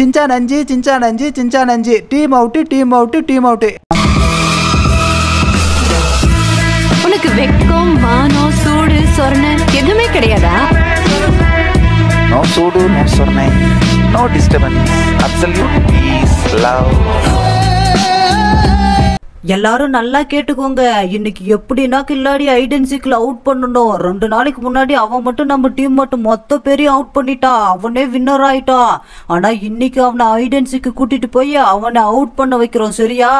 சிஞ்சா நஞ்சி சிஞ்சா நஞ்சி சிஞ்சா நஞ்சி team out team out team out உனக்கு வெக்கம் வானம் சூடு சொர்ணம் எதுவுமே கிடையாதா நோ சூடு நோ சொர்ணம் no disturbance absolute peace love எல்லாரும் நல்லா கேட்டுக்கோங்க இன்னைக்கு எப்படின்னா கில்லாடி ஐடென்சிக்கில் அவுட் பண்ணணும் ரெண்டு நாளைக்கு முன்னாடி அவன் மட்டும் நம்ம டீம் மட்டும் மொத்த பேரையும் அவுட் பண்ணிட்டான் அவனே வின்னர் ஆயிட்டான் ஆனா இன்னைக்கு அவனை ஐடென்சிக்கு கூட்டிட்டு போய் அவனை அவுட் பண்ண வைக்கிறோம் சரியா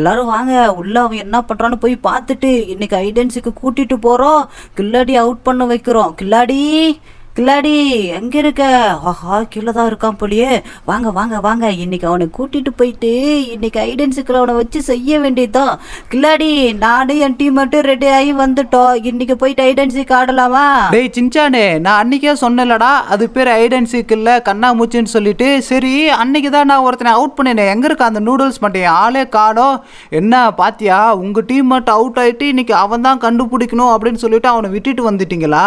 எல்லாரும் வாங்க உள்ள அவன் என்ன பண்றான்னு போய் பார்த்துட்டு இன்னைக்கு ஐடென்சிக்கு கூட்டிட்டு போறோம் கில்லாடி அவுட் பண்ண வைக்கிறோம் கில்லாடி கிளாடி எங்கே இருக்க ஆஹா கீழே தான் இருக்கான் போலியே வாங்க வாங்க வாங்க இன்னைக்கு அவனை கூட்டிகிட்டு போயிட்டு இன்னைக்கு ஐடென்ஸுக்குள்ள அவனை வச்சு செய்ய வேண்டியதுதான் கிளாடி நானும் என் டீம் மட்டும் ரெடி ஆகி வந்துட்டோம் இன்னைக்கு போயிட்டு ஐடென்சி காடலாமா டேய் சின்சானே நான் அன்னைக்கே சொன்னலடா அது பேர் ஐடென்ஸுக்கு இல்லை கண்ணாமூச்சின்னு சொல்லிட்டு சரி அன்னைக்கு தான் நான் ஒருத்தனை அவுட் பண்ணினேன் எங்கே இருக்கா அந்த நூடுல்ஸ் மட்டும் ஆளே காடோ என்ன பாத்தியா உங்கள் டீம் மட்டும் அவுட் ஆகிட்டு இன்னைக்கு அவன் தான் கண்டுபிடிக்கணும் அப்படின்னு சொல்லிட்டு அவனை விட்டுட்டு வந்துட்டீங்களா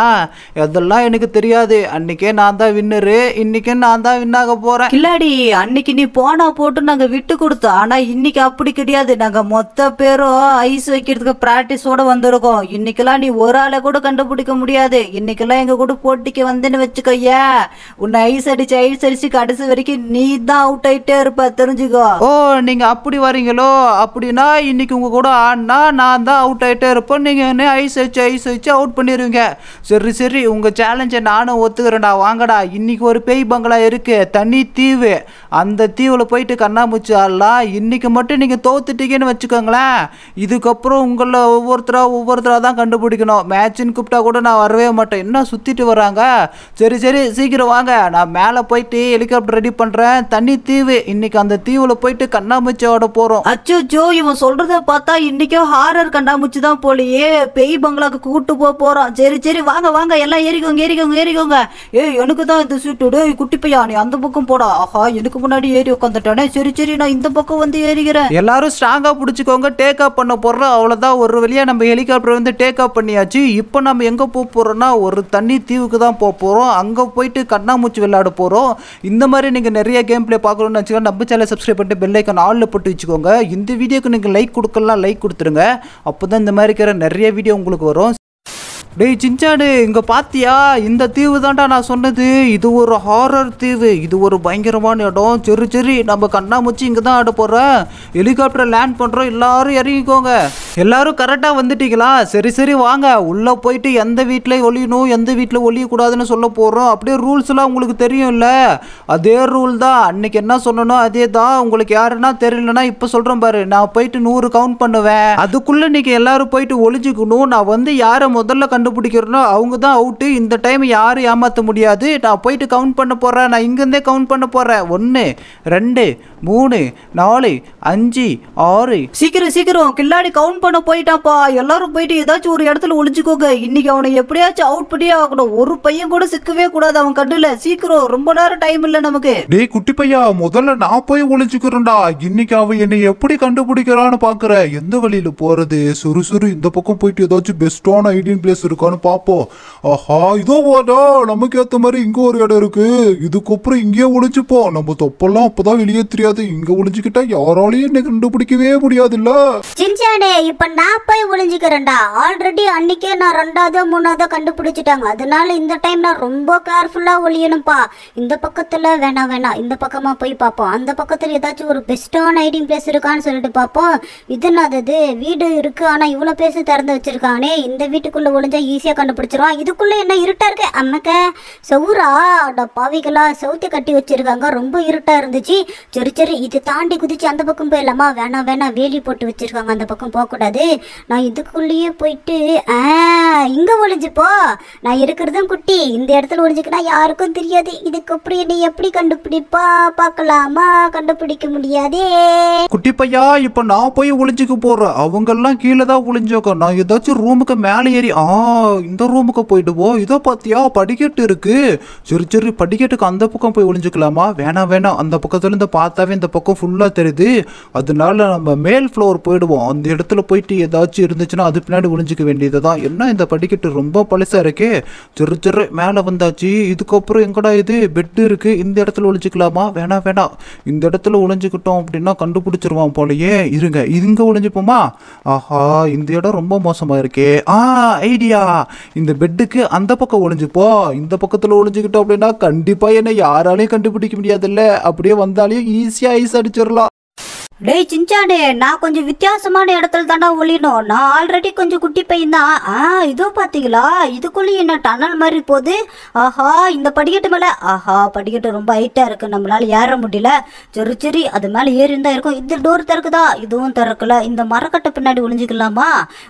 இதெல்லாம் எனக்கு தெரியாது முடியாது அன்னைக்கே நான் தான் வின்னரு இன்னைக்கு நான் தான் வின்னாக போறேன் கில்லாடி அன்னைக்கு நீ போனா போட்டு நாங்க விட்டு கொடுத்தோம் ஆனா இன்னைக்கு அப்படி கிடையாது நாங்க மொத்த பேரும் ஐஸ் வைக்கிறதுக்கு ஓட வந்திருக்கோம் இன்னைக்கெல்லாம் நீ ஒரு ஆளை கூட கண்டுபிடிக்க முடியாது இன்னைக்கெல்லாம் எங்க கூட போட்டிக்கு வந்தேன்னு வச்சுக்கோ உன்னை ஐஸ் அடிச்சு ஐஸ் அடிச்சு கடைசி வரைக்கும் நீ தான் அவுட் ஆயிட்டே இருப்ப தெரிஞ்சுக்கோ ஓ நீங்க அப்படி வரீங்களோ அப்படின்னா இன்னைக்கு உங்க கூட ஆடினா நான் தான் அவுட் ஆயிட்டே இருப்பேன் நீங்க ஐஸ் வச்சு ஐஸ் வச்சு அவுட் பண்ணிடுவீங்க சரி சரி உங்க சேலஞ்சை நானும் நானும் ஒத்துக்கிறேன்டா வாங்கடா இன்றைக்கி ஒரு பேய் பங்களா இருக்குது தனி தீவு அந்த தீவில் போயிட்டு கண்ணாமூச்சி ஆடலாம் இன்றைக்கி மட்டும் நீங்கள் தோத்துட்டீங்கன்னு வச்சுக்கோங்களேன் இதுக்கப்புறம் உங்களில் ஒவ்வொருத்தராக ஒவ்வொருத்தராக தான் கண்டுபிடிக்கணும் மேட்சின்னு கூப்பிட்டா கூட நான் வரவே மாட்டேன் என்ன சுற்றிட்டு வராங்க சரி சரி சீக்கிரம் வாங்க நான் மேலே போயிட்டு ஹெலிகாப்டர் ரெடி பண்ணுறேன் தண்ணி தீவு இன்னைக்கு அந்த தீவுல போயிட்டு கண்ணாமூச்சியோட போகிறோம் போறோம் அச்சோ இவன் சொல்றத பார்த்தா இன்னைக்கும் ஹாரர் கண்ணாமூச்சி தான் போலயே பேய் பங்களாக்கு கூப்பிட்டு போக போறோம் சரி சரி வாங்க வாங்க எல்லாம் ஏறிக்கோங்க ஏறிக்கோங்க ஏறிக்கோங்க சொல்லுங்க ஏய் எனக்கு தான் இந்த சீட்டு குட்டி பையா நீ அந்த பக்கம் போடா ஆஹா எனக்கு முன்னாடி ஏறி உட்காந்துட்டானே சரி சரி நான் இந்த பக்கம் வந்து ஏறிக்கிறேன் எல்லாரும் ஸ்ட்ராங்கா பிடிச்சிக்கோங்க டேக் ஆஃப் பண்ண போறோம் அவ்வளவுதான் ஒரு வழியா நம்ம ஹெலிகாப்டர் வந்து டேக் ஆஃப் பண்ணியாச்சு இப்போ நம்ம எங்க போக போறோம்னா ஒரு தண்ணி தீவுக்கு தான் போக போறோம் அங்க போயிட்டு கண்ணாமூச்சி விளையாட போறோம் இந்த மாதிரி நீங்க நிறைய கேம் பிளே பார்க்கணும்னு வச்சுக்கோங்க நம்ம சேனல் சப்ஸ்கிரைப் பண்ணிட்டு பெல் ஐக்கன் ஆல்ல போட்டு வச்சுக்கோங்க இந்த வீடியோக்கு நீங்க லைக் கொடுக்கலாம் லைக் கொடுத்துருங்க அப்போ தான் இந்த மாதிரி இருக்கிற நிறைய வீடியோ உங்களுக்கு வரும் டேய் சிஞ்சானு இங்கே பாத்தியா இந்த தீவு தான்டா நான் சொன்னது இது ஒரு ஹாரர் தீவு இது ஒரு பயங்கரமான இடம் சரி சரி நம்ம கண்ணாமூச்சி இங்கே தான் ஆட போகிறேன் ஹெலிகாப்டர் லேண்ட் பண்ணுறோம் எல்லாரும் இறங்கிக்கோங்க எல்லாரும் கரெக்டாக வந்துட்டீங்களா சரி சரி வாங்க உள்ளே போயிட்டு எந்த வீட்டில் ஒழியணும் எந்த வீட்டில் ஒழியக்கூடாதுன்னு சொல்ல போகிறோம் அப்படியே ரூல்ஸ்லாம் உங்களுக்கு தெரியும் இல்லை அதே ரூல் தான் அன்றைக்கி என்ன சொன்னனோ அதே தான் உங்களுக்கு யாருன்னா தெரியலன்னா இப்போ சொல்கிறேன் பாரு நான் போயிட்டு நூறு கவுண்ட் பண்ணுவேன் அதுக்குள்ளே நீங்கள் எல்லாரும் போயிட்டு ஒழிஞ்சிக்கணும் நான் வந்து யாரை முதல்ல கண்டுபிடிக்கிறனோ அவங்க தான் அவுட்டு இந்த டைம் யாரும் ஏமாற்ற முடியாது நான் போயிட்டு கவுண்ட் பண்ண போகிறேன் நான் இங்கேருந்தே கவுண்ட் பண்ண போகிறேன் ஒன்று ரெண்டு மூணு நாலு அஞ்சு ஆறு சீக்கிரம் சீக்கிரம் கில்லாடி கவுண்ட் ஃபோன் பண்ண போயிட்டாப்பா எல்லாரும் போயிட்டு ஏதாச்சும் ஒரு இடத்துல ஒளிஞ்சுக்கோங்க இன்னைக்கு அவனை எப்படியாச்சும் அவுட் பண்ணியே ஆகணும் ஒரு பையன் கூட சிக்கவே கூடாது அவன் கண்டுல சீக்கிரம் ரொம்ப நேரம் டைம் இல்ல நமக்கு டேய் குட்டி பையா முதல்ல நான் போய் ஒளிஞ்சுக்கிறேன்டா இன்னைக்கு அவன் என்னை எப்படி கண்டுபிடிக்கிறான்னு பாக்குற எந்த வழியில போறது சுறுசுறு இந்த பக்கம் போயிட்டு ஏதாச்சும் பெஸ்டான ஐடியன் பிளேஸ் இருக்கான்னு பாப்போம் ஆஹா இதோ வாடா நமக்கு ஏத்த மாதிரி இங்க ஒரு இடம் இருக்கு இதுக்கப்புறம் இங்கேயே ஒளிஞ்சுப்போம் நம்ம தொப்பெல்லாம் அப்பதான் வெளியே தெரியாது இங்க ஒளிஞ்சுக்கிட்டா யாராலையும் என்னை கண்டுபிடிக்கவே முடியாதுல்ல இப்ப நான் போய் ஒளிஞ்சுக்கிறேன்டா ஆல்ரெடி அன்னைக்கே நான் ரெண்டாவதோ மூணாவதோ கண்டுபிடிச்சிட்டாங்க அதனால இந்த டைம் நான் ரொம்ப கேர்ஃபுல்லா ஒளியணும்ப்பா இந்த பக்கத்துல வேணாம் வேணாம் இந்த பக்கமா போய் பார்ப்போம் அந்த பக்கத்துல ஏதாச்சும் ஒரு பெஸ்டான ஐடிங் பிளேஸ் இருக்கான்னு சொல்லிட்டு பார்ப்போம் இது அது வீடு இருக்கு ஆனா இவ்வளவு பேச திறந்து வச்சிருக்கானே இந்த வீட்டுக்குள்ள ஒளிஞ்சா ஈஸியா கண்டுபிடிச்சிருவான் இதுக்குள்ள என்ன இருட்டா இருக்கு அம்மக்க சவுரா பாவிகளா சவுத்தி கட்டி வச்சிருக்காங்க ரொம்ப இருட்டா இருந்துச்சு சரி சரி இது தாண்டி குதிச்சு அந்த பக்கம் போயிடலாமா வேணாம் வேணாம் வேலி போட்டு வச்சிருக்காங்க அந்த பக்கம் போக கூடாது நான் இதுக்குள்ளேயே போயிட்டு ஆ இங்கே ஒழிஞ்சுப்போ நான் இருக்கிறதும் குட்டி இந்த இடத்துல ஒழிஞ்சுக்கினா யாருக்கும் தெரியாது இதுக்கு அப்படி நீ எப்படி கண்டுபிடிப்பா பார்க்கலாமா கண்டுபிடிக்க முடியாதே குட்டி பையா இப்போ நான் போய் ஒளிஞ்சுக்க போறேன் அவங்கெல்லாம் கீழே தான் ஒளிஞ்சோக்க நான் ஏதாச்சும் ரூமுக்கு மேலே ஏறி ஆ இந்த ரூமுக்கு போயிடுவோம் இதோ பாத்தியா படிக்கட்டு இருக்கு சரி சரி படிக்கட்டுக்கு அந்த பக்கம் போய் ஒளிஞ்சுக்கலாமா வேணாம் வேணாம் அந்த பக்கத்துல இருந்து பார்த்தாவே இந்த பக்கம் ஃபுல்லாக தெரியுது அதனால நம்ம மேல் ஃப்ளோர் போயிடுவோம் அந்த இடத்துல போயிட்டு ஏதாச்சும் இருந்துச்சுன்னா அது பின்னாடி ஒளிஞ்சிக்க வேண்டியது தான் என்ன இந்த படிக்கட்டு ரொம்ப பழசாக இருக்கே சிறு சிறு மேலே வந்தாச்சு இதுக்கப்புறம் எங்கடா இது பெட்டு இருக்குது இந்த இடத்துல ஒழிஞ்சிக்கலாமா வேணாம் வேணாம் இந்த இடத்துல ஒழிஞ்சிக்கிட்டோம் அப்படின்னா கண்டுபிடிச்சிருவான் போலயே இருங்க இங்கே ஒழிஞ்சுப்போமா ஆஹா இந்த இடம் ரொம்ப மோசமாக இருக்கே ஆ ஐடியா இந்த பெட்டுக்கு அந்த பக்கம் ஒழிஞ்சுப்போ இந்த பக்கத்தில் ஒழிஞ்சுக்கிட்டோம் அப்படின்னா கண்டிப்பாக என்னை யாராலையும் கண்டுபிடிக்க முடியாதுல்ல அப்படியே வந்தாலையும் ஈஸியாக ஐஸ் அடிச்சிடலாம் டேய் சிஞ்சானே நான் கொஞ்சம் வித்தியாசமான இடத்துல தாண்டா ஒளியணும் நான் ஆல்ரெடி கொஞ்சம் குட்டி பையன்தான் ஆ இதோ பார்த்தீங்களா இதுக்குள்ளேயும் என்ன டனல் மாதிரி போகுது ஆஹா இந்த படிக்கட்டு மேலே ஆஹா படிக்கட்டு ரொம்ப ஹைட்டாக இருக்குது நம்மளால் ஏற முடியல சரி சரி அது மேலே ஏறிந்தா இருக்கும் இந்த டோர் திறக்குதா இதுவும் திறக்கல இந்த மரக்கட்டை பின்னாடி ஒளிஞ்சிக்கலாமா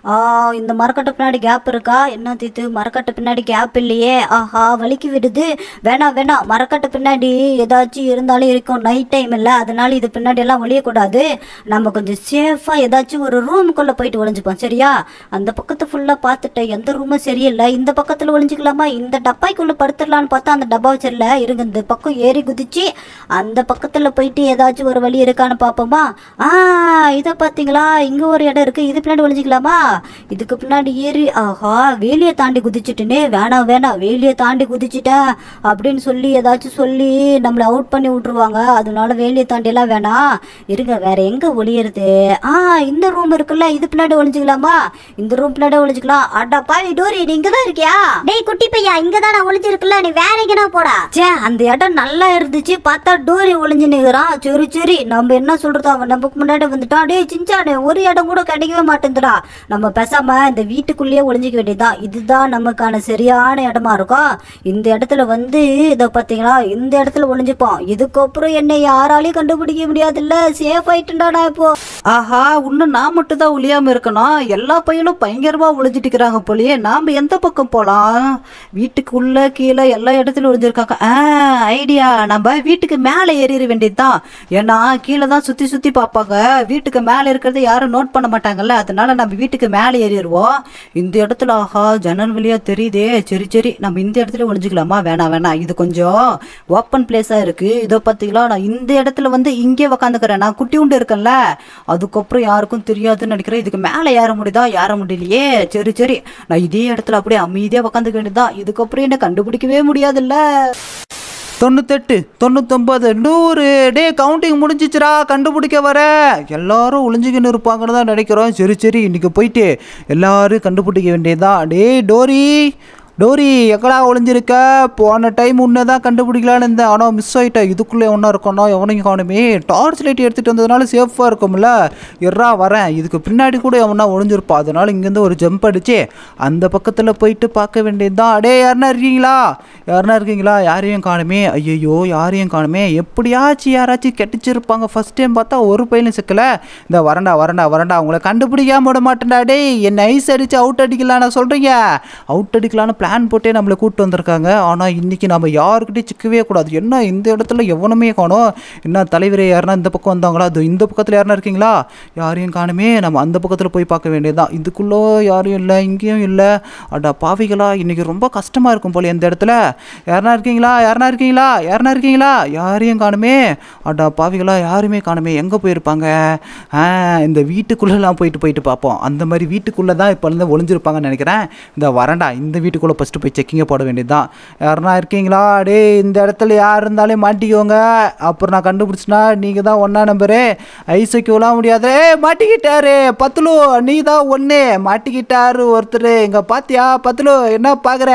ஆ இந்த மரக்கட்டை பின்னாடி கேப் இருக்கா என்ன தீத்து மரக்கட்டை பின்னாடி கேப் இல்லையே ஆஹா வலிக்கு விடுது வேணாம் வேணா மரக்கட்டை பின்னாடி ஏதாச்சும் இருந்தாலும் இருக்கும் நைட் டைம் இல்லை அதனால் இது பின்னாடி எல்லாம் ஒழியக்கூடாது வந்து நம்ம கொஞ்சம் சேஃபாக ஏதாச்சும் ஒரு ரூமுக்குள்ளே போயிட்டு ஒளிஞ்சுப்போம் சரியா அந்த பக்கத்தை ஃபுல்லாக பார்த்துட்டேன் எந்த ரூமும் சரியில்லை இந்த பக்கத்தில் ஒழிஞ்சிக்கலாமா இந்த டப்பாய்க்குள்ளே படுத்துடலான்னு பார்த்தா அந்த டப்பா வச்சிடல இருங்க இந்த பக்கம் ஏறி குதிச்சு அந்த பக்கத்தில் போயிட்டு ஏதாச்சும் ஒரு வழி இருக்கான்னு பார்ப்போமா ஆ இதை பார்த்தீங்களா இங்கே ஒரு இடம் இருக்குது இது பின்னாடி ஒழிஞ்சிக்கலாமா இதுக்கு பின்னாடி ஏறி ஆஹா வேலியை தாண்டி குதிச்சுட்டுனே வேணாம் வேணாம் வேலியை தாண்டி குதிச்சுட்டேன் அப்படின்னு சொல்லி ஏதாச்சும் சொல்லி நம்மளை அவுட் பண்ணி விட்ருவாங்க அதனால வேலியை தாண்டிலாம் வேணாம் இருங்க வேற எங்க ஒளியறது ஆ இந்த ரூம் இருக்குல்ல இது பின்னாடி ஒளிஞ்சுக்கலாமா இந்த ரூம் பின்னாடி ஒளிஞ்சுக்கலாம் அடா பாவி டோரி நீ இங்க தான் இருக்கியா டேய் குட்டி பையா இங்க தான் நான் ஒளிஞ்சிருக்குல்ல நீ வேற எங்கடா போடா சே அந்த இடம் நல்லா இருந்துச்சு பார்த்தா டோரி ஒளிஞ்சு நிக்கிறான் சரி சரி நம்ம என்ன சொல்றது அவன் நமக்கு முன்னாடி வந்துட்டான் டேய் சிஞ்சானே ஒரு இடம் கூட கிடைக்கவே மாட்டேங்குதுடா நம்ம பேசாம இந்த வீட்டுக்குள்ளேயே ஒளிஞ்சிக்க வேண்டியதுதான் இதுதான் நமக்கான சரியான இடமா இருக்கும் இந்த இடத்துல வந்து இதை பாத்தீங்களா இந்த இடத்துல ஒளிஞ்சுப்போம் இதுக்கப்புறம் என்னை யாராலையும் கண்டுபிடிக்க முடியாதுல்ல சேஃபா ஆயிட்டுண்டாடா இப்போ ஆஹா இன்னும் நான் மட்டும் தான் ஒளியாம இருக்கணும் எல்லா பையனும் பயங்கரமா ஒளிஞ்சிட்டு இருக்கிறாங்க போலயே நாம எந்த பக்கம் போலாம் வீட்டுக்குள்ள கீழே எல்லா இடத்துலயும் ஒளிஞ்சிருக்காங்க ஐடியா நம்ம வீட்டுக்கு மேலே ஏறிட வேண்டியதுதான் ஏன்னா கீழே தான் சுத்தி சுத்தி பார்ப்பாங்க வீட்டுக்கு மேலே இருக்கிறத யாரும் நோட் பண்ண மாட்டாங்கல்ல அதனால நம்ம வீட்டுக்கு மேலே ஏறிடுவோம் இந்த இடத்துல ஆஹா ஜன்னல் வழியா தெரியுதே சரி சரி நம்ம இந்த இடத்துல ஒளிஞ்சிக்கலாமா வேணாம் வேணாம் இது கொஞ்சம் ஓப்பன் பிளேஸா இருக்கு இதை பார்த்தீங்களா நான் இந்த இடத்துல வந்து இங்கே உக்காந்துக்கிறேன் நான் குட்டி உண்டு இருக்கல அதுக்கப்புறம் யாருக்கும் தெரியாதுன்னு நினைக்கிறேன் இதுக்கு மேலே ஏற முடியுதா ஏற முடியலையே சரி சரி நான் இதே இடத்துல அப்படியே அமைதியாக உட்காந்துக்க வேண்டியதான் இதுக்கப்புறம் என்ன கண்டுபிடிக்கவே முடியாதுல்ல தொண்ணூத்தெட்டு தொண்ணூத்தொம்பது நூறு டே கவுண்டிங் முடிஞ்சிச்சுரா கண்டுபிடிக்க வர எல்லாரும் ஒளிஞ்சிக்கின்னு இருப்பாங்கன்னு தான் நினைக்கிறோம் சரி சரி இன்றைக்கி போயிட்டு எல்லாரும் கண்டுபிடிக்க வேண்டியதுதான் டே டோரி டோரி எக்கடா ஒளிஞ்சிருக்க போன டைம் உன்னே தான் கண்டுபிடிக்கலான்னு இருந்தேன் ஆனால் மிஸ் ஆகிட்டேன் இதுக்குள்ளே ஒன்றா இருக்கணும் எவனையும் காணுமே டார்ச் லைட் எடுத்துகிட்டு வந்ததுனால சேஃபாக இருக்கும்ல எறா வரேன் இதுக்கு பின்னாடி கூட எவனா ஒளிஞ்சிருப்பா அதனால் இங்கேருந்து ஒரு ஜம்ப் அடிச்சு அந்த பக்கத்தில் போயிட்டு பார்க்க வேண்டியதுதான் அடே யாருனா இருக்கீங்களா யாருனா இருக்கீங்களா யாரையும் காணுமே ஐயையோ யாரையும் காணுமே எப்படியாச்சும் யாராச்சும் கெட்டிச்சிருப்பாங்க ஃபஸ்ட் டைம் பார்த்தா ஒரு பையனும் சிக்கலை இந்த வரண்டா வரண்டா வரண்டா அவங்கள கண்டுபிடிக்காம விட மாட்டேன்டா டே என்னை ஐஸ் அடித்து அவுட் அடிக்கலான்னு சொல்கிறீங்க அவுட் அடிக்கலான்னு பிளான் போட்டே நம்மளை கூப்பிட்டு வந்திருக்காங்க ஆனால் இன்றைக்கி நம்ம யாருக்கிட்டே சிக்கவே கூடாது என்ன இந்த இடத்துல எவனுமே காணும் என்ன தலைவரே யாருனா இந்த பக்கம் வந்தாங்களா அது இந்த பக்கத்தில் யாருனா இருக்கீங்களா யாரையும் காணுமே நம்ம அந்த பக்கத்தில் போய் பார்க்க வேண்டியதுதான் இதுக்குள்ளே யாரும் இல்லை இங்கேயும் இல்லை அடா பாவிகளா இன்றைக்கி ரொம்ப கஷ்டமாக இருக்கும் போல இந்த இடத்துல யாருனா இருக்கீங்களா யாருனா இருக்கீங்களா யாருனா இருக்கீங்களா யாரையும் காணுமே அடா பாவிகளா யாருமே காணுமே எங்கே போயிருப்பாங்க இந்த வீட்டுக்குள்ளெல்லாம் போயிட்டு போயிட்டு பார்ப்போம் அந்த மாதிரி வீட்டுக்குள்ளே தான் இப்போ வந்து ஒளிஞ்சிருப்பாங்கன்னு நினைக்கிறேன் இந்த வரண்டா இந்த வீட்டுக்குள்ளே ஃபஸ்ட்டு போய் செக்கிங்கை போட வேண்டியது தான் யாருனா இருக்கீங்களா அடே இந்த இடத்துல யார் இருந்தாலும் மாட்டிக்கோங்க அப்புறம் நான் கண்டுபிடிச்சினா நீங்கள் தான் ஒன்றா நம்பரு ஐசக்கியூலாம் முடியாது ஏ மாட்டிக்கிட்டாரு பத்துலு நீ தான் ஒன்று மாட்டிக்கிட்டாரு ஒருத்தர் இங்கே பார்த்தியா பத்துலு என்ன பார்க்குற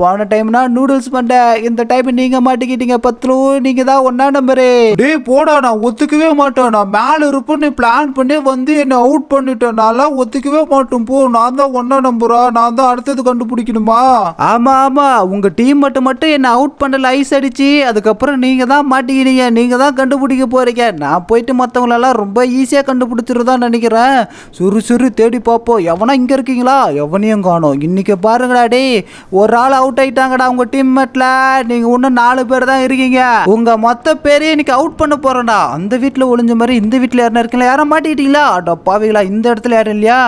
போன டைம்னா நூடுல்ஸ் பண்ண இந்த டைம் நீங்கள் மாட்டிக்கிட்டீங்க பத்துலு நீங்கள் தான் ஒன்றா நம்பரு டே போடா நான் ஒத்துக்கவே மாட்டோம் நான் மேலே இருப்பேன்னு பிளான் பண்ணி வந்து என்னை அவுட் பண்ணிட்டேன் நான்லாம் ஒத்துக்கவே மாட்டோம் போ நான் தான் ஒன்றா நம்புறா நான் தான் அடுத்தது கண்டுபிடிக்கணுமா ஆமா ஆமா உங்க டீம் மட்டும் மட்டும் என்ன அவுட் பண்ணல ஐஸ் அடிச்சு அதுக்கப்புறம் நீங்க தான் மாட்டிக்கிறீங்க நீங்க தான் கண்டுபிடிக்க போறீங்க நான் போயிட்டு மற்றவங்களெல்லாம் ரொம்ப ஈஸியாக கண்டுபிடிச்சிருதான் நினைக்கிறேன் சுறு சுறு தேடி பார்ப்போம் எவனா இங்கே இருக்கீங்களா எவனையும் காணும் இன்னைக்கு பாருங்கடா டே ஒரு ஆள் அவுட் ஆயிட்டாங்கடா உங்க டீம்மேட்ல நீங்க இன்னும் நாலு பேர் தான் இருக்கீங்க உங்க மொத்த பேரையும் இன்னைக்கு அவுட் பண்ண போறேன்டா அந்த வீட்டில் ஒளிஞ்ச மாதிரி இந்த வீட்டில் யாரும் இருக்கீங்களா யாரும் மாட்டிக்கிட்டீங்களா அட பாவிகளா இந்த இடத்துல யாரும் இல்லையா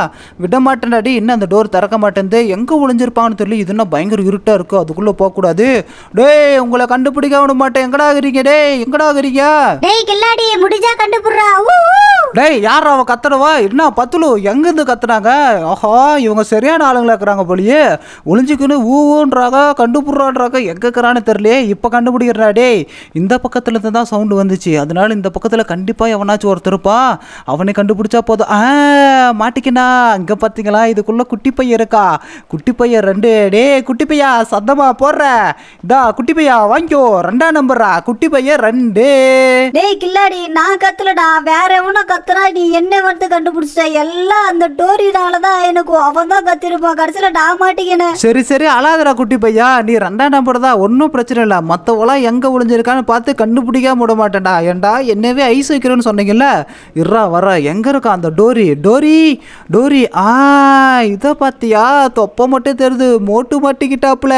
விட மாட்டேன்டா டே இன்னும் அந்த டோர் திறக்க மாட்டேன் எங்கே ஒளிஞ்சிருப்பான்னு சொல்லி இது எதுனா பயங்கர இருட்டாக இருக்கோ அதுக்குள்ளே போகக்கூடாது டேய் உங்களை கண்டுபிடிக்க விட மாட்டேன் எங்கடா இருக்கிறீங்க டேய் எங்கடா இருக்கிறீங்க டேய் கில்லாடி முடிஞ்சா கண்டுபிடுறா டேய் யார் அவன் கத்துறவா என்ன பத்துலு எங்கேருந்து கத்துனாங்க ஆஹா இவங்க சரியான ஆளுங்களா இருக்கிறாங்க போலியே ஒளிஞ்சிக்கின்னு ஊன்றாங்க கண்டுபிடுறான்றாங்க எங்கே இருக்கிறான்னு தெரியலையே இப்போ கண்டுபிடிக்கிறா டேய் இந்த பக்கத்துல இருந்து தான் சவுண்டு வந்துச்சு அதனால இந்த பக்கத்தில் கண்டிப்பாக எவனாச்சும் ஒருத்தருப்பா அவனை கண்டுபிடிச்சா போதும் ஆ மாட்டிக்கண்ணா இங்கே பார்த்தீங்களா இதுக்குள்ளே குட்டி பையன் இருக்கா குட்டி பையன் ரெண்டு டே ஏய் குட்டி பையா சத்தமா போடுற இதா குட்டி பையா வாங்கிக்கோ ரெண்டா நம்பரா குட்டி பையன் ரெண்டு டேய் கில்லாடி நான் கத்துலடா வேற எவனும் கத்துனா நீ என்ன வந்து கண்டுபிடிச்ச எல்லாம் அந்த டோரினால தான் எனக்கு அவன் தான் கத்திருப்பான் கடைசியில நான் மாட்டிக்கினேன் சரி சரி அழாதடா குட்டி பையா நீ ரெண்டா நம்பர் தான் ஒன்றும் பிரச்சனை இல்லை மற்றவெல்லாம் எங்கே ஒளிஞ்சிருக்கான்னு பார்த்து கண்டுபிடிக்காம விட மாட்டேடா ஏண்டா என்னவே ஐஸ் வைக்கிறேன்னு சொன்னீங்கல்ல இறா வர எங்கே இருக்கா அந்த டோரி டோரி டோரி ஆ இதை பார்த்தியா தொப்பை மட்டும் தெரிது மோட்டு மோட்டு மாட்டிக்கிட்டாப்புல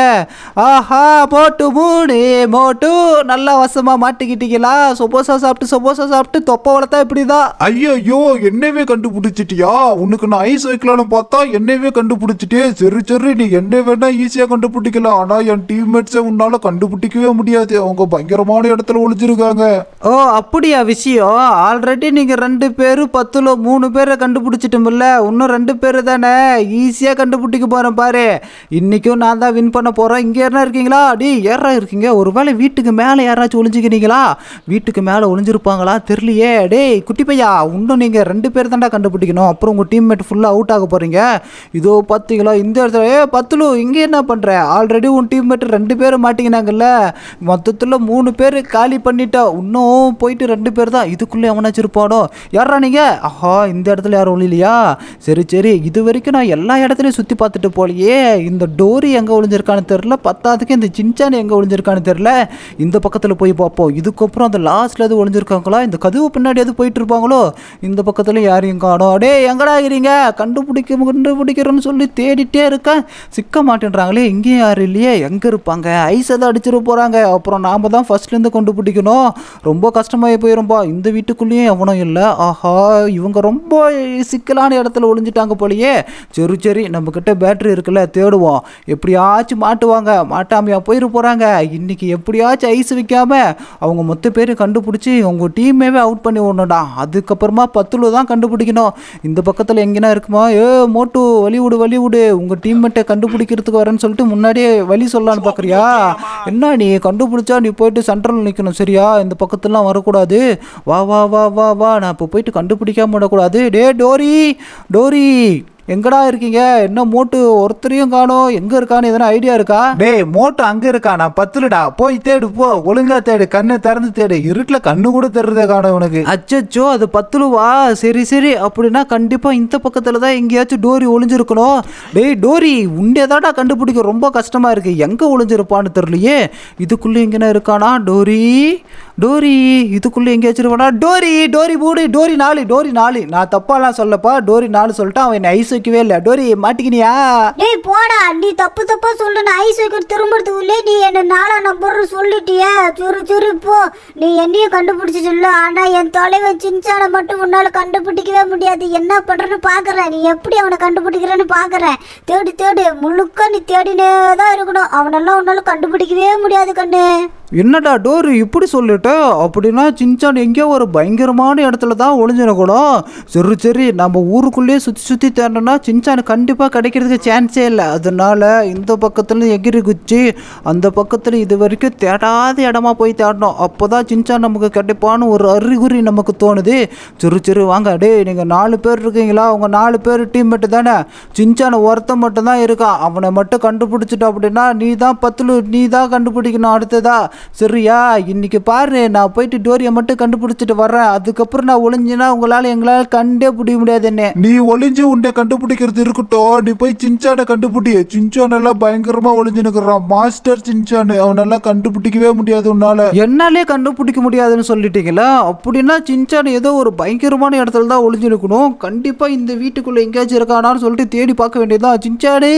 ஆஹா மோட்டு மூணு மோட்டு நல்லா வசமாக மாட்டிக்கிட்டீங்களா சொபோசா சாப்பிட்டு சொபோசா சாப்பிட்டு தொப்பை வளர்த்தா இப்படி தான் ஐயோ என்னவே கண்டுபிடிச்சிட்டியா உனக்கு நான் ஐஸ் வைக்கலாம்னு பார்த்தா என்னவே கண்டுபிடிச்சிட்டே சரி சரி நீ என்ன வேணா ஈஸியாக கண்டுபிடிக்கலாம் ஆனால் என் டீம்மேட்ஸை உன்னால கண்டுபிடிக்கவே முடியாது அவங்க பயங்கரமான இடத்துல ஒழிச்சிருக்காங்க ஓ அப்படியா விஷயம் ஆல்ரெடி நீங்கள் ரெண்டு பேரும் பத்தில் மூணு பேரை கண்டுபிடிச்சிட்டோம்ல இன்னும் ரெண்டு பேர் தானே ஈஸியாக கண்டுபிடிக்க போறேன் பாரு இன்னைக்கு இன்றைக்கும் நான் தான் வின் பண்ண போகிறேன் இங்கே என்ன இருக்கீங்களா அடி யாரா இருக்கீங்க ஒரு வேளை வீட்டுக்கு மேலே யாராச்சும் ஒளிஞ்சிக்கிறீங்களா வீட்டுக்கு மேலே ஒளிஞ்சிருப்பாங்களா தெரியலையே டேய் குட்டி பையா இன்னும் நீங்கள் ரெண்டு பேர் தாண்டா கண்டுபிடிக்கணும் அப்புறம் உங்கள் டீம்மேட் ஃபுல்லாக அவுட் ஆக போகிறீங்க இதோ பார்த்தீங்களா இந்த இடத்துல ஏ பத்துலு இங்கே என்ன பண்ணுறேன் ஆல்ரெடி உன் டீம்மேட் ரெண்டு பேர் மாட்டிங்கினாங்கல்ல மொத்தத்தில் மூணு பேர் காலி பண்ணிட்டா இன்னும் போயிட்டு ரெண்டு பேர் தான் இதுக்குள்ளே எவனாச்சும் இருப்பானோ யாரா நீங்கள் ஆஹா இந்த இடத்துல யாரும் ஒளியிலையா சரி சரி இது வரைக்கும் நான் எல்லா இடத்துலையும் சுற்றி பார்த்துட்டு போலையே இந்த டோர் கோரி எங்கே ஒழிஞ்சிருக்கான்னு தெரில பத்தாவதுக்கு இந்த சின்சான் எங்கே ஒழிஞ்சிருக்கான்னு தெரில இந்த பக்கத்தில் போய் பார்ப்போம் இதுக்கப்புறம் அந்த லாஸ்ட்டில் எது ஒளிஞ்சிருக்காங்களா இந்த கதவு பின்னாடி எது போயிட்டு இருப்பாங்களோ இந்த பக்கத்தில் யாரையும் காணும் அடே எங்கடா இருக்கிறீங்க கண்டுபிடிக்க கண்டுபிடிக்கிறோன்னு சொல்லி தேடிட்டே இருக்கேன் சிக்க மாட்டேன்றாங்களே இங்கேயும் யாரும் இல்லையே எங்கே இருப்பாங்க ஐஸ் எதை அடிச்சிட போகிறாங்க அப்புறம் நாம் தான் ஃபஸ்ட்லேருந்து கொண்டு பிடிக்கணும் ரொம்ப கஷ்டமாகி போயிரும்பா இந்த வீட்டுக்குள்ளேயும் எவனும் இல்லை ஆஹா இவங்க ரொம்ப சிக்கலான இடத்துல ஒழிஞ்சிட்டாங்க போலயே சரி சரி நம்மக்கிட்ட பேட்ரி இருக்குல்ல தேடுவோம் எப்படியாச்சும் மாட்டுவாங்க மாட்டாமையாக போயிட போகிறாங்க இன்றைக்கி எப்படியாச்சும் ஐஸ் வைக்காமல் அவங்க மொத்த பேர் கண்டுபிடிச்சி உங்கள் டீமேவே அவுட் பண்ணி விடணும்டா அதுக்கப்புறமா பத்தில் தான் கண்டுபிடிக்கணும் இந்த பக்கத்தில் எங்கேனா இருக்குமா ஏ மோட்டு வழி விடு வழி விடு உங்கள் டீம்மேட்டை கண்டுபிடிக்கிறதுக்கு வரேன்னு சொல்லிட்டு முன்னாடியே வழி சொல்லலான்னு பார்க்குறியா என்ன நீ கண்டுபிடிச்சா நீ போயிட்டு சென்ட்ரல் நிற்கணும் சரியா இந்த பக்கத்துலாம் வரக்கூடாது வா வா வா வா வா நான் இப்போ போயிட்டு கண்டுபிடிக்காம விடக்கூடாது டே டோரி டோரி எங்கடா இருக்கீங்க என்ன மோட்டு ஒருத்தரையும் காணும் எங்க இருக்கான்னு எதனா ஐடியா இருக்கா டேய் மோட்டு அங்க இருக்கா நான் பத்துலடா போய் தேடு போ ஒழுங்கா தேடு கண்ணை திறந்து தேடு இருட்டுல கண்ணு கூட தெரியறத காணும் உனக்கு அச்சோ அது பத்துலுவா சரி சரி அப்படின்னா கண்டிப்பா இந்த பக்கத்துல தான் எங்கேயாச்சும் டோரி ஒளிஞ்சிருக்கணும் டேய் டோரி உண்டேதாடா கண்டுபிடிக்க ரொம்ப கஷ்டமா இருக்கு எங்க ஒளிஞ்சிருப்பான்னு தெரியலையே இதுக்குள்ள எங்கன்னா இருக்கானா டோரி டோரி இதுக்குள்ளே எங்கேயாச்சும் போனா டோரி டோரி மூடு டோரி நாலு டோரி நாலு நான் தப்பாலாம் சொல்லப்பா டோரி நாலு சொல்லிட்டு அவன் என்னை ஐஸ் வைக்கவே இல்லை டோரி மாட்டிக்கினியா டேய் போடா நீ தப்பு தப்பா சொல்லு நான் ஐஸ் வைக்க திரும்பறதுக்குள்ளே நீ என்ன நாலா நம்பர் சொல்லிட்டியே சுரு சுரு போ நீ என்னையும் கண்டுபிடிச்சு சொல்லு ஆனா என் தலைவன் சின்சான மட்டும் உன்னால கண்டுபிடிக்கவே முடியாது என்ன பண்றன்னு பாக்குறேன் நீ எப்படி அவனை கண்டுபிடிக்கிறன்னு பாக்குறேன் தேடி தேடி முழுக்க நீ தேடினே தான் இருக்கணும் அவனெல்லாம் உன்னால கண்டுபிடிக்கவே முடியாது கண்ணு என்னடா டோரி இப்படி சொல்லிட்டு போட்டு அப்படின்னா சின்சான் எங்கேயோ ஒரு பயங்கரமான இடத்துல தான் ஒளிஞ்சிடக்கூடும் சரி சரி நம்ம ஊருக்குள்ளேயே சுற்றி சுற்றி தேடணும்னா சின்சான் கண்டிப்பாக கிடைக்கிறதுக்கு சான்ஸே இல்லை அதனால் இந்த பக்கத்தில் எகிரி குச்சி அந்த பக்கத்தில் இது வரைக்கும் தேடாத இடமா போய் தேடணும் அப்போ தான் சின்சான் நமக்கு கிடைப்பான்னு ஒரு அறிகுறி நமக்கு தோணுது சரி சரி வாங்க அடே நீங்கள் நாலு பேர் இருக்கீங்களா உங்கள் நாலு பேர் மட்டும் தானே சின்சான் ஒருத்தன் மட்டும்தான் இருக்கான் அவனை மட்டும் கண்டுபிடிச்சிட்டோம் அப்படின்னா நீ தான் பத்தில் நீ தான் கண்டுபிடிக்கணும் அடுத்ததா சரியா இன்னைக்கு பாரு நான் போயிட்டு டோரியை மட்டும் கண்டுபிடிச்சிட்டு வர்றேன் அதுக்கப்புறம் நான் ஒளிஞ்சுனா உங்களால் எங்களால் கண்டே பிடிக்க முடியாது என்ன நீ ஒளிஞ்சு உன்னை கண்டுபிடிக்கிறது இருக்கட்டும் நீ போய் சின்சானை கண்டுபிடி சின்சான் எல்லாம் பயங்கரமா ஒளிஞ்சுனுக்குறான் மாஸ்டர் சின்சான் அவனெல்லாம் கண்டுபிடிக்கவே முடியாது உன்னால என்னாலே கண்டுபிடிக்க முடியாதுன்னு சொல்லிட்டீங்களா அப்படின்னா சின்சான் ஏதோ ஒரு பயங்கரமான இடத்துல தான் ஒளிஞ்சு இருக்கணும் கண்டிப்பா இந்த வீட்டுக்குள்ள எங்கேயாச்சும் இருக்கானான்னு சொல்லிட்டு தேடி பார்க்க வேண்டியதுதான் சின்சானே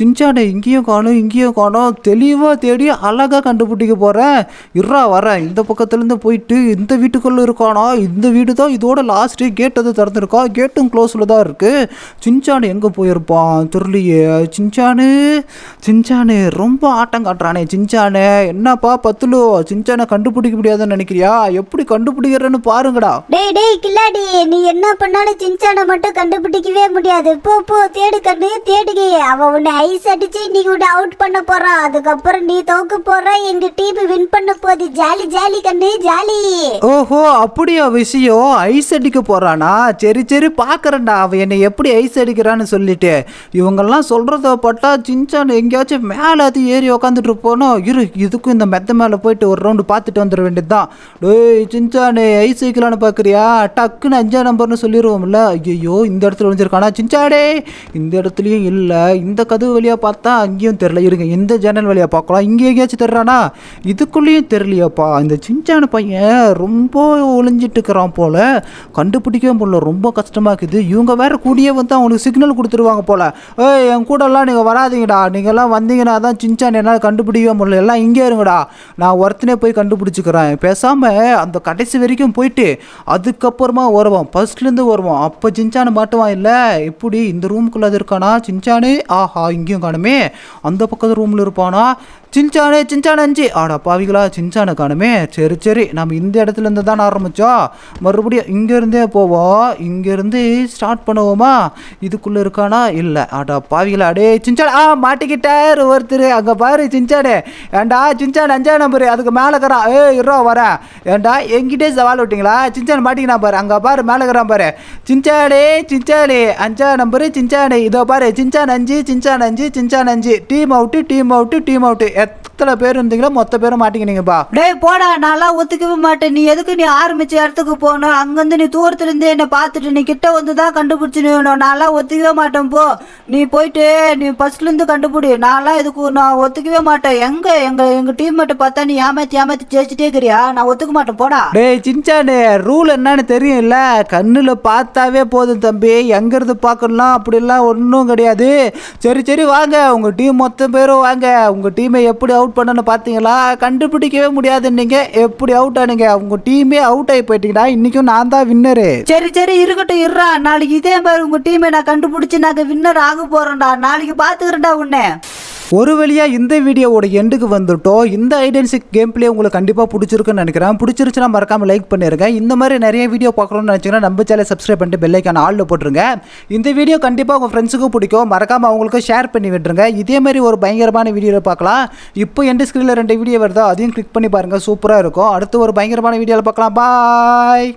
சின்சாடை இங்கேயும் காணும் இங்கேயும் காணும் தெளிவாக தேடி அழகாக கண்டுபிடிக்க போகிறேன் இறா வரேன் இந்த பக்கத்துலேருந்து போயிட்டு இந்த வீட்டுக்குள்ளே இருக்கானா இந்த வீடு தான் இதோட லாஸ்ட்டு கேட் அது திறந்துருக்கா கேட்டும் க்ளோஸில் தான் இருக்குது சின்ச்சானு எங்கே போயிருப்பான் துருளியே சின்ச்சானு சின்ச்சானு ரொம்ப ஆட்டம் காட்டுறானே சின்ச்சானு என்னப்பா பத்துலோ சின்சானை கண்டுபிடிக்க முடியாதுன்னு நினைக்கிறியா எப்படி கண்டுபிடிக்கிறேன்னு பாருங்கடா டேய் டேய் கில்லாடி நீ என்ன பண்ணாலும் சின்ச்சானை மட்டும் கண்டுபிடிக்கவே முடியாது போ போ தேடு கண்ணு தேடுகையே அவன் உன்னை ஐஸ் அடிச்சு இன்னைக்கு விட அவுட் பண்ண போறோம் அதுக்கப்புறம் நீ தோக்க போற எங்க டீம் வின் பண்ண போது ஜாலி ஜாலி கண்ணு ஜாலி ஓஹோ அப்படியா விஷயம் ஐஸ் அடிக்க போறானா சரி சரி பாக்குறேன்டா அவன் என்னை எப்படி ஐஸ் அடிக்கிறான்னு சொல்லிட்டு இவங்கெல்லாம் சொல்றத பட்டா சின்சான் எங்கேயாச்சும் மேலே அது ஏறி உக்காந்துட்டு போனோம் இரு இதுக்கும் இந்த மெத்த மேலே போயிட்டு ஒரு ரவுண்டு பார்த்துட்டு வந்துட வேண்டியதுதான் டேய் சின்சானு ஐஸ் வைக்கலான்னு பார்க்குறியா டக்குன்னு அஞ்சா நம்பர்னு சொல்லிடுவோம்ல ஐயோ இந்த இடத்துல வந்துருக்கானா சின்சாடே இந்த இடத்துலையும் இல்லை இந்த கதவு வழியாக பார்த்தா அங்கேயும் தெரில இருங்க இந்த ஜன்னல் வழியாக பார்க்கலாம் இங்கே எங்கேயாச்சும் தெரிறானா இதுக்குள்ளேயும் தெரிலையாப்பா இந்த சிஞ்சான பையன் ரொம்ப ஒளிஞ்சிட்டு இருக்கிறான் போல் கண்டுபிடிக்கவே முடியல ரொம்ப கஷ்டமாக இருக்குது இவங்க வேறு கூடியே வந்து அவனுக்கு சிக்னல் கொடுத்துருவாங்க போல் ஏய் என் கூடலாம் நீங்கள் வராதிங்கடா நீங்கள்லாம் வந்தீங்கன்னா தான் சின்சான் என்னால் கண்டுபிடிக்கவே முடியல எல்லாம் இங்கே இருங்கடா நான் ஒருத்தனே போய் கண்டுபிடிச்சிக்கிறேன் பேசாமல் அந்த கடைசி வரைக்கும் போயிட்டு அதுக்கப்புறமா வருவோம் ஃபர்ஸ்ட்லேருந்து வருவோம் அப்போ சிஞ்சானு மாட்டுவான் இல்லை இப்படி இந்த ரூமுக்குள்ளே இருக்கானா சிஞ்சானு ஆஹா எங்கேயும் காணுமே அந்த பக்கத்து ரூமில் இருப்பானா சின்சானே அஞ்சு ஆட பாவிகளா சின்சானை காணுமே சரி சரி நம்ம இந்த இடத்துல தான் ஆரம்பித்தோம் மறுபடியும் இங்கேருந்தே போவோம் இங்கேருந்து ஸ்டார்ட் பண்ணுவோமா இதுக்குள்ளே இருக்கானா இல்லை ஆட பாவிகளா அடே சின்சான் ஆ மாட்டிக்கிட்டார் ஒருத்தர் அங்கே பாரு சின்சானே ஏண்டா சின்சான் அஞ்சா நம்பர் அதுக்கு மேலே இருக்கிறான் ஏ இருவா வரேன் ஏண்டா எங்கிட்டே சவால் விட்டிங்களா சின்சான் மாட்டிக்கினா பாரு அங்கே பாரு மேலே இருக்கிறான் பாரு சின்சானே சின்சாடே அஞ்சா நம்பரு சின்சானே இதோ பாரு சின்சான் அஞ்சு சின்சான் அஞ்சு சிஞ்சான் அஞ்சு team out team out team out எத்தனை பேர் இருந்தீங்களோ மொத்த பேரும் மாட்டிக்கினீங்கப்பா டேய் போடா நான்லாம் ஒத்துக்கவே மாட்டேன் நீ எதுக்கு நீ ஆரம்பிச்ச இடத்துக்கு போகணும் அங்கேருந்து நீ தூரத்துல என்னை பார்த்துட்டு நீ கிட்ட வந்து தான் கண்டுபிடிச்சு நிற்கணும் நான்லாம் ஒத்துக்கவே மாட்டேன் போ நீ போயிட்டு நீ ஃபர்ஸ்ட்லேருந்து கண்டுபிடி நான்லாம் இதுக்கு நான் ஒத்துக்கவே மாட்டேன் எங்கே எங்கள் எங்கள் டீம் டீம்மேட்டை பார்த்தா நீ ஏமாற்றி ஏமாற்றி ஜெயிச்சிட்டே இருக்கிறியா நான் ஒத்துக்க மாட்டேன் போடா டேய் சின்சானு ரூல் என்னன்னு தெரியும்ல கண்ணில் பார்த்தாவே போதும் தம்பி எங்கேருந்து பார்க்கலாம் அப்படிலாம் ஒன்றும் கிடையாது சரி சரி சரி வாங்க உங்கள் டீம் மொத்த பேரும் வாங்க உங்கள் டீமை எப்படி அவுட் பண்ணணும் பார்த்தீங்களா கண்டுபிடிக்கவே முடியாது நீங்க எப்படி அவுட் ஆனீங்க உங்கள் டீமே அவுட் ஆகி போயிட்டீங்கன்னா இன்றைக்கும் நான் தான் வின்னரு சரி சரி இருக்கட்டும் இருறா நாளைக்கு இதே மாதிரி உங்கள் டீமை நான் கண்டுபிடிச்சி நாங்கள் வின்னர் ஆக போகிறோம்டா நாளைக்கு பார்த்துக்கிறேன்டா உன்னை ஒரு வழியாக இந்த வீடியோவோட எண்டுக்கு வந்துட்டோம் இந்த ஐடென்சிக் கேம் பிளே உங்களுக்கு கண்டிப்பாக பிடிச்சிருக்குன்னு நினைக்கிறேன் பிடிச்சிருச்சுன்னா மறக்காமல் லைக் பண்ணிருங்க இந்த மாதிரி நிறைய வீடியோ பார்க்கணும்னு நினச்சிங்கன்னா நம்ம சேனல் சப்ஸ்கிரைப் பண்ணிட்டு பெல்லைக்கான ஆளில் போட்டுருங்க இந்த வீடியோ கண்டிப்பாக உங்கள் ஃப்ரெண்ட்ஸுக்கும் பிடிக்கும் மறக்காமல் அவங்களுக்கும் ஷேர் பண்ணி விட்டுருங்க இதே மாதிரி ஒரு பயங்கரமான வீடியோவில் பார்க்கலாம் இப்போ எண்டு ஸ்க்ரீனில் ரெண்டு வீடியோ வருதோ அதையும் கிளிக் பண்ணி பாருங்கள் சூப்பராக இருக்கும் அடுத்து ஒரு பயங்கரமான வீடியோவில் பார்க்கலாம் பாய்